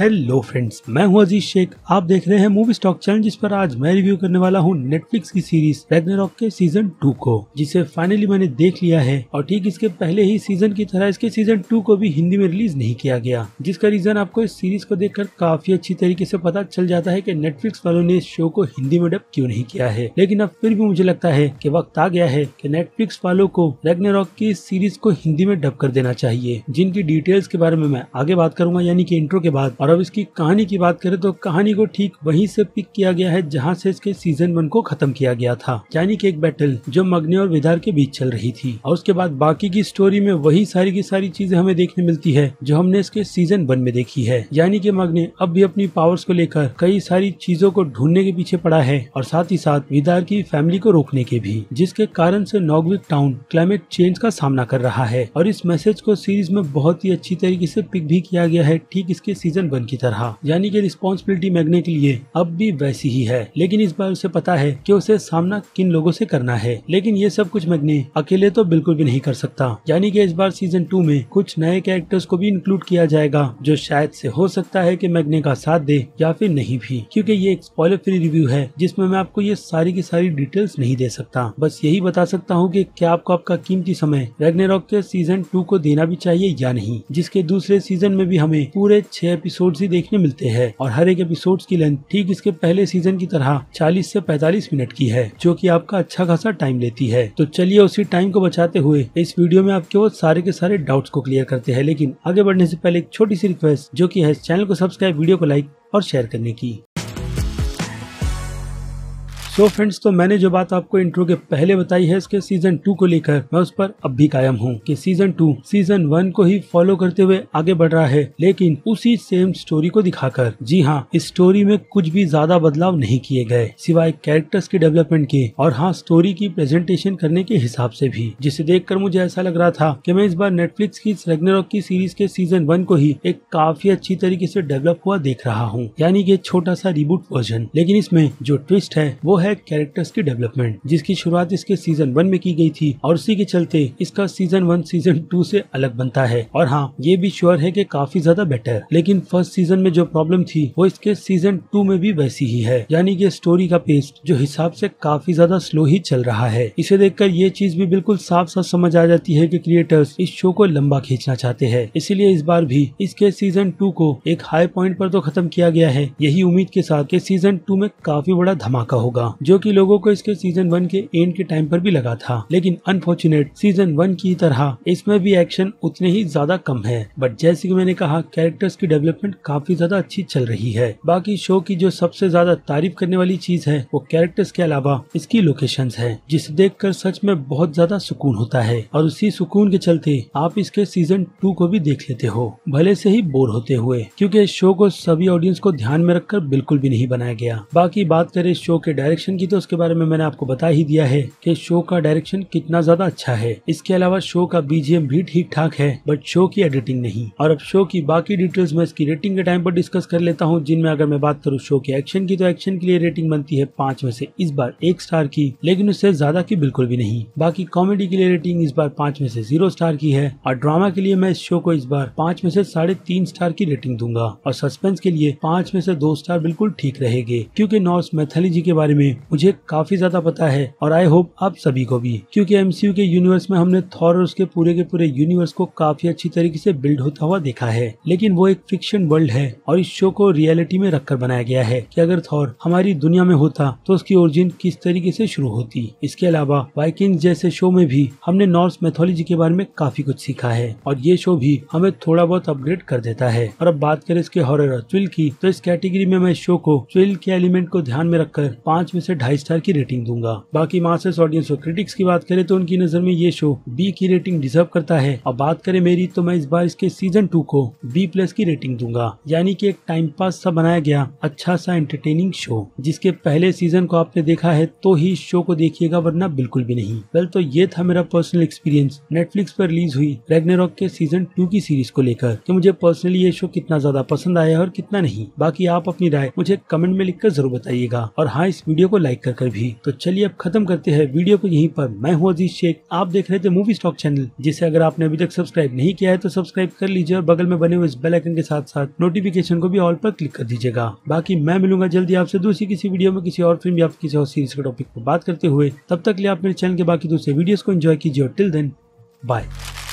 hello friends मैं हूं अजीज शेख आप देख रहे हैं मूवी स्टॉक चैनल जिस पर आज मैं रिव्यू करने वाला हूं नेटफ्लिक्स की सीरीज रेगनेरॉक के सीजन टू को जिसे फाइनली मैंने देख लिया है और ठीक इसके पहले ही सीजन की तरह इसके सीजन टू को भी हिंदी में रिलीज नहीं किया गया जिसका रीजन आपको इस सीरीज को देख काफी अच्छी तरीके ऐसी पता चल जाता है की नेटफ्लिक्स वालों ने इस शो को हिंदी में डब क्यूँ नहीं किया है लेकिन अब फिर भी मुझे लगता है की वक्त आ गया है की नेटफ्लिक्स वालों को रेगनेरॉक की इस सीरीज को हिंदी में डब कर देना चाहिए जिनकी डिटेल्स के बारे में मैं आगे बात करूंगा यानी की इंट्रो के बाद और अब इसकी कहानी की बात करें तो कहानी को ठीक वहीं से पिक किया गया है जहां से इसके सीजन वन को खत्म किया गया था यानी कि एक बैटल जो मगने और विदार के बीच चल रही थी और उसके बाद बाकी की स्टोरी में वही सारी की सारी चीजें हमें देखने मिलती है जो हमने इसके सीजन वन में देखी है यानी की मगने अब भी अपनी पावर्स को लेकर कई सारी चीजों को ढूंढने के पीछे पड़ा है और साथ ही साथ विदार की फैमिली को रोकने के भी जिसके कारण से नॉगविक टाउन क्लाइमेट चेंज का सामना कर रहा है और इस मैसेज को सीरीज में बहुत ही अच्छी तरीके से पिक भी किया गया है ठीक इसके सीजन बचपन की तरह यानी कि रिस्पॉन्सिबिलिटी मैगने के लिए अब भी वैसी ही है लेकिन इस बार उसे पता है कि उसे सामना किन लोगों से करना है लेकिन ये सब कुछ मैगने अकेले तो बिल्कुल भी नहीं कर सकता यानी कि इस बार सीजन टू में कुछ नए कैरेक्टर्स को भी इंक्लूड किया जाएगा जो शायद से हो सकता है की मैगने का साथ दे या फिर नहीं भी क्यूँकी ये एक स्पॉलर फ्री रिव्यू है जिसमे मैं आपको ये सारी की सारी डिटेल्स नहीं दे सकता बस यही बता सकता हूँ की क्या आपको आपका कीमती समय रॉक के सीजन टू को देना भी चाहिए या नहीं जिसके दूसरे सीजन में भी हमें पूरे छह एपिसोड एपिसोड ही देखने मिलते हैं और हर एक एपिसोड की लेंथ ठीक इसके पहले सीजन की तरह चालीस ऐसी पैतालीस मिनट की है जो की आपका अच्छा खासा टाइम लेती है तो चलिए उसी टाइम को बचाते हुए इस वीडियो में आपके वो सारे के सारे डाउट को क्लियर करते हैं लेकिन आगे बढ़ने ऐसी पहले एक छोटी सी रिक्वेस्ट जो की है चैनल को सब्सक्राइब वीडियो को लाइक और शेयर करने की सो so फ्रेंड्स तो मैंने जो बात आपको इंट्रो के पहले बताई है इसके सीजन टू को लेकर मैं उस पर अब भी कायम हूँ कि सीजन टू सीजन वन को ही फॉलो करते हुए आगे बढ़ रहा है लेकिन उसी सेम स्टोरी को दिखाकर जी हाँ इस स्टोरी में कुछ भी ज्यादा बदलाव नहीं किए गए सिवाय कैरेक्टर्स की डेवलपमेंट के और हाँ स्टोरी की प्रेजेंटेशन करने के हिसाब से भी जिसे देख मुझे ऐसा लग रहा था की मैं इस बार नेटफ्लिक्स की रेगनेरॉक की सीरीज के सीजन वन को ही एक काफी अच्छी तरीके ऐसी डेवलप हुआ देख रहा हूँ यानी की छोटा सा रिबूट वर्जन लेकिन इसमें जो ट्विस्ट है वो है है कैरेक्टर्स की डेवलपमेंट जिसकी शुरुआत इसके सीजन वन में की गई थी और उसी के चलते इसका सीजन वन सीजन टू से अलग बनता है और हाँ ये भी श्योर है की काफी ज्यादा बेटर लेकिन फर्स्ट सीजन में जो प्रॉब्लम थी वो इसके सीजन टू में भी वैसी ही है यानी की स्टोरी का पेस्ट जो हिसाब से काफी ज्यादा स्लो ही चल रहा है इसे देख ये चीज भी बिल्कुल साफ साफ समझ आ जाती है की क्रिएटर्स इस शो को लंबा खींचना चाहते हैं इसीलिए इस बार भी इसके सीजन टू को एक हाई पॉइंट पर तो खत्म किया गया है यही उम्मीद के साथ के सीजन टू में काफी बड़ा धमाका होगा जो कि लोगों को इसके सीजन वन के एंड के टाइम पर भी लगा था लेकिन अनफॉर्चुनेट सीजन वन की तरह इसमें भी एक्शन उतने ही ज्यादा कम है बट जैसे कि मैंने कहा कैरेक्टर्स की डेवलपमेंट काफी ज्यादा अच्छी चल रही है बाकी शो की जो सबसे ज्यादा तारीफ करने वाली चीज है वो कैरेक्टर्स के अलावा इसकी लोकेशन है जिसे देख सच में बहुत ज्यादा सुकून होता है और उसी सुकून के चलते आप इसके सीजन टू को भी देख लेते हो भले से ही बोर होते हुए क्योंकि इस शो को सभी ऑडियंस को ध्यान में रखकर बिल्कुल भी नहीं बनाया गया बाकी बात करें शो के डायरेक्शन डायरेक्शन की तो उसके बारे में मैंने आपको बता ही दिया है कि शो का डायरेक्शन कितना ज्यादा अच्छा है इसके अलावा शो का बीजेम भी ठीक ठाक है बट शो की एडिटिंग नहीं और अब शो की बाकी डिटेल्स मैं इसकी रेटिंग के टाइम पर डिस्कस कर लेता हूँ जिनमें अगर मैं बात करूँ शो के एक्शन की तो एक्शन के लिए रेटिंग बनती है पांच में से इस बार एक स्टार की लेकिन उससे ज्यादा की बिल्कुल भी नहीं बाकी कॉमेडी के लिए रेटिंग इस बार पांच में से जीरो स्टार की है और ड्रामा के लिए मैं इस शो को इस बार पांच में से साढ़े तीन स्टार की रेटिंग दूंगा और सस्पेंस के लिए पांच में से दो स्टार बिल्कुल ठीक रहेगी क्योंकि नॉर्स मैथली जी के बारे में मुझे काफी ज्यादा पता है और आई होप आप सभी को भी क्योंकि एमसीयू के यूनिवर्स में हमने थॉर और उसके पूरे के पूरे यूनिवर्स को काफी अच्छी तरीके से बिल्ड होता हुआ देखा है लेकिन वो एक फिक्शन वर्ल्ड है और इस शो को रियलिटी में रखकर बनाया गया है की अगर थौर हमारी दुनिया में होता तो उसकी ओरिजिन किस तरीके ऐसी शुरू होती इसके अलावा वाइकिंग जैसे शो में भी हमने नॉर्थ मेथोलॉजी के बारे में काफी कुछ सीखा है और ये शो भी हमें थोड़ा बहुत अपग्रेड कर देता है और अब बात करें इसके हॉरर और ट्विल की तो इस कैटेगरी में मैं शो को ट्विल के एलिमेंट को ध्यान में रखकर पाँच में से ढाई स्टार की रेटिंग दूंगा बाकी मासेस ऑडियंस और क्रिटिक्स की बात करें तो उनकी नजर में ये शो बी की रेटिंग डिजर्व करता है और बात करें मेरी तो मैं इस बार इसके सीजन टू को बी प्लस की रेटिंग दूंगा यानी की एक टाइम पास सा बनाया गया अच्छा सा एंटरटेनिंग शो जिसके पहले सीजन को आपने देखा है तो ही इस शो को देखिएगा वरना बिल्कुल भी नहीं वेल तो ये था मेरा पर्सनल एक्सपीरियंस नेटफ्लिक्स पर रिलीज हुई रेगनेरॉक के सीजन टू की सीरीज को लेकर कि मुझे पर्सनली ये शो कितना ज्यादा पसंद आया और कितना नहीं बाकी आप अपनी राय मुझे कमेंट में लिखकर जरूर बताइएगा और हाँ इस वीडियो वीडियो को लाइक कर कर भी तो चलिए अब खत्म करते हैं वीडियो को यहीं पर मैं हूँ अजीत शेख आप देख रहे थे मूवी स्टॉक चैनल जिसे अगर आपने अभी तक सब्सक्राइब नहीं किया है तो सब्सक्राइब कर लीजिए और बगल में बने हुए इस बेल आइकन के साथ साथ नोटिफिकेशन को भी ऑल पर क्लिक कर दीजिएगा बाकी मैं मिलूंगा जल्दी आपसे दूसरी किसी वीडियो में किसी और फिल्म या किसी और सीरीज के टॉपिक पर बात करते हुए तब तक लिए आप मेरे चैनल के बाकी दूसरे वीडियो को एंजॉय कीजिए और टिल देन बाय